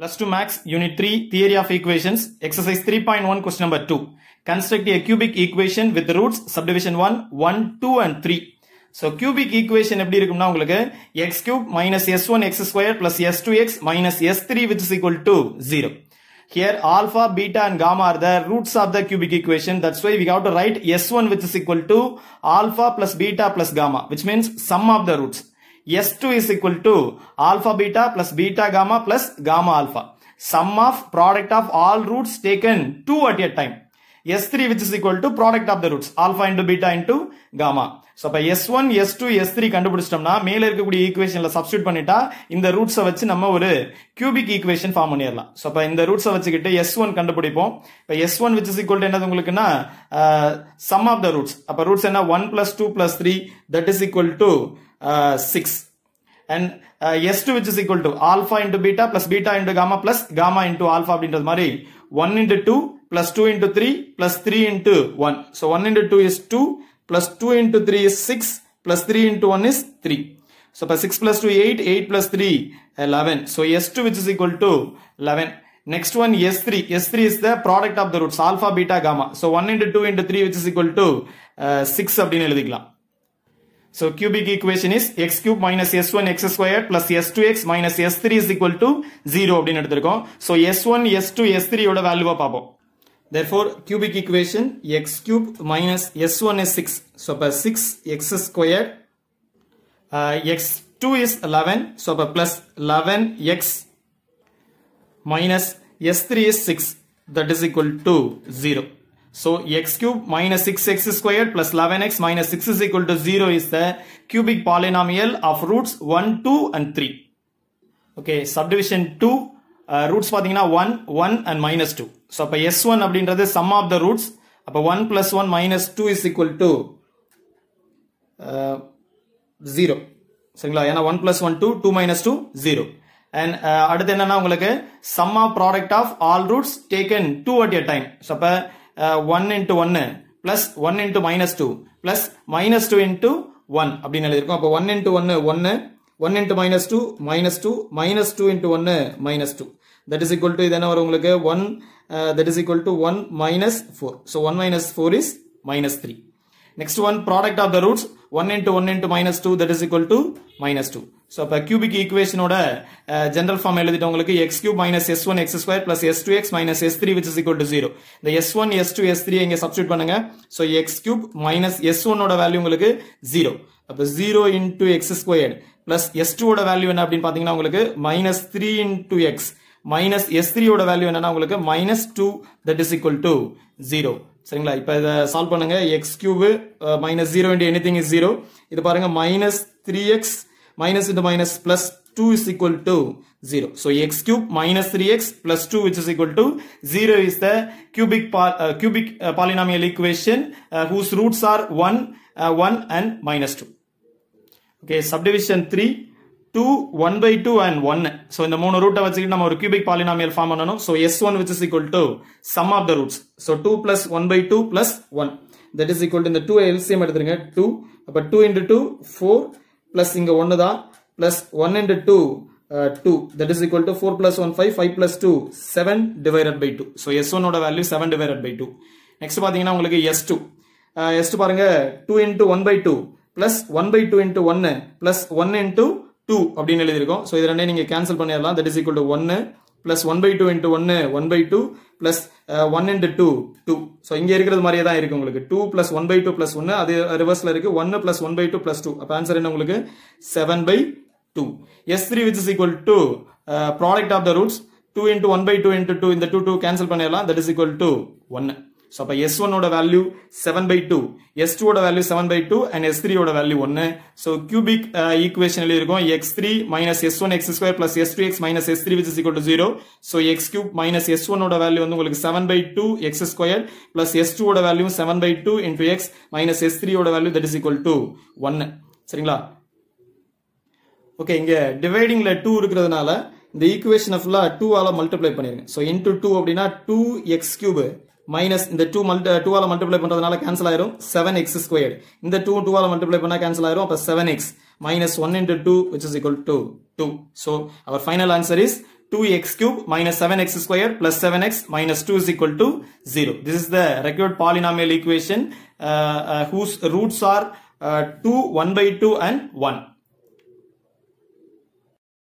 Plus 2 Max Unit 3 Theory of Equations Exercise 3.1 Question Number 2 Construct a cubic equation with the roots subdivision 1, 1, 2 and 3 So cubic equation எப்படி இருக்கும்னா உங்களுக்கு x cube minus s1 x square plus s2x minus s3 which is equal to 0 Here alpha, beta and gamma are the roots of the cubic equation That's why we have to write s1 which is equal to alpha plus beta plus gamma Which means sum of the roots S2 is equal to alpha beta plus beta gamma plus gamma alpha. Sum of product of all roots taken 2 at a time. S3 which is equal to product of the roots. Alpha into beta into gamma. So, by S1, S2, S3 two S three கண்டுபிடிச்சிட்டோம்னா மேலே இருக்கக்கூடிய ஈக்குவேஷனில் substitute பண்ணிட்டா இந்த roots வச்சு நம்ம ஒரு cubic equation form பண்ணிடலாம் ஸோ அப்போ இந்த roots வச்சுக்கிட்டு S1 ஒன் கண்டுபிடிப்போம் By S1 which is equal to என்னது உங்களுக்குன்னா sum of the roots. அப்பா, roots என்ன 1 plus 2 plus 3, that is equal to 6 and uh, S2 which is equal to alpha into beta plus beta into gamma plus gamma into alpha into 1 into 2 plus 2 into 3 plus 3 into 1. So 1 into 2 is 2 plus 2 into 3 is 6 plus 3 into 1 is 3. So 6 plus 2 8, 8 plus 3 11. So S2 which is equal to 11. Next one S3. S3 is the product of the roots alpha, beta, gamma. So 1 into 2 into 3 which is equal to uh, 6 அப்படின்னு எழுதிக்கலாம் So cubic equation is x cube minus s1 x square plus x minus s3 is equal to zero. 0 அப்படின்னு எடுத்திருக்கோம் so s1 s2 s3 யோட வேல்யூவை பார்ப்போம் therefore cubic equation x cube minus s1 is six. so plus six x square uh, x2 is eleven. so plus eleven x minus s3 is six. that is equal to zero. So x cube minus 6x squared plus 11x minus 6 is equal to 0 is the cubic polynomial of roots 1, 2 and 3. Okay, subdivision 2, uh, roots 1, 1 and minus 2. So by s s1 the sum of the roots, அப்ப 1 plus 1 minus 2 is equal to uh, 0. சரிங்களா ஏன்னா 1 plus 1, 2, 2 minus 2, 0. And uh, அடுத்து என்னன்னா உங்களுக்கு sum of product of all roots taken two at a time. One into ஒன்று plus one into minus two plus minus two into one அப்படின்னு எழுதியிருக்கோம் அப்போ one into ஒன்று ஒன்று one into minus two minus two minus two into ஒன்று minus two that is equal to இது என்ன வரும் உங்களுக்கு one that is equal to one minus four so one minus four is minus three Next one, product of the roots, 1 into 1 into minus 2, that is equal to minus 2. So, இப்போ cubic equation ஓட general form எழுதிட்டு உங்களுக்கு x cube minus s1 x square plus s2x minus s3 which is equal to 0. இந்த s1, s2, s3 இங்க substitute பண்ணுங்க. So, x cube minus s1 ஓட value உங்களுக்கு 0. அப்போ 0 into x squared plus s2 ஓட value என்ன அப்படின்னு பாத்தீங்கன்னா உங்களுக்கு minus 3 into x minus s3 ஓட value என்னன்னா உங்களுக்கு minus 2 that is equal to 0. சரிங்களா இப்போ இதை சால்வ் பண்ணுங்க x cube minus zero into anything is zero இது பாருங்க minus three x minus into minus plus two is equal to zero so x cube minus three x plus two which is equal to zero is the cubic cubic polynomial equation whose roots are one one and minus two okay subdivision three two one by two and one so இந்த மூணு ரூட்டை வச்சுக்கிட்டு நம்ம ஒரு cubic polynomial form பண்ணணும் so S one which is equal to sum of the roots so two plus one by two plus one that is equal to இந்த two LCM எடுத்துருங்க two அப்போ two into two four plus இங்கே ஒன்று தான் plus one into two two that is equal to four plus one five five plus two seven divided by two so S ஒன்னோட value seven divided by two next பார்த்தீங்கன்னா உங்களுக்கு S two S two பாருங்க two into one by two plus one by two into ஒன்று plus one into two அப்படின்னு எழுதியிருக்கோம் so இது ரெண்டே நீங்கள் கேன்சல் பண்ணிடலாம் தட் இஸ் ஈக்குவல் டு ஒன்று plus one by two into ஒன்று one by two plus one into two two so இங்கே இருக்கிறது மாதிரியே தான் இருக்குது உங்களுக்கு two plus one by two plus ஒன்று அது ரிவர்ஸில் இருக்குது ஒன்று plus one by two plus two அப்போ ஆன்சர் என்ன உங்களுக்கு seven by two S three which is equal to product of the roots two into one by two into two இந்த two two cancel பண்ணிடலாம் தட் இஸ் ஈக்குவல் டு ஒன்று so அப்போ S ஒன்னோட value seven by two s2 ஓட value seven by two and S த்ரீயோட value ஒன்று so cubic equation எழுதியிருக்கோம் x three minus S one x square plus S two x minus S three which is equal to zero so x minus S ஒன்னோட value வந்து உங்களுக்கு seven by two x square s2 S டூவோட value seven by two into x minus S ஓட value that is equal to ஒன்று சரிங்களா okay இங்கே டிவைடிங்கில் two இருக்கிறதுனால இந்த ஈக்குவேஷனை ஃபுல்லாக டூவால் மல்டிப்ளை பண்ணிருங்க ஸோ இன்டூ டூ அப்படின்னா டூ எக்ஸ் மைனஸ் இந்த டூ மல்டி டூவால் மல்டிப்ளை பண்ணுறதுனால கேன்சல் ஆயிரும் செவன் எக்ஸ் ஸ்கொயர் இந்த டூ டூவால் மல்டிப்ளை பண்ணால் கேன்சல் ஆயிரும் அப்போ seven x minus one into two which is equal to two so our final answer is two x cube minus seven x square plus seven x minus two is equal to zero this is the required polynomial equation whose roots R two one by two and one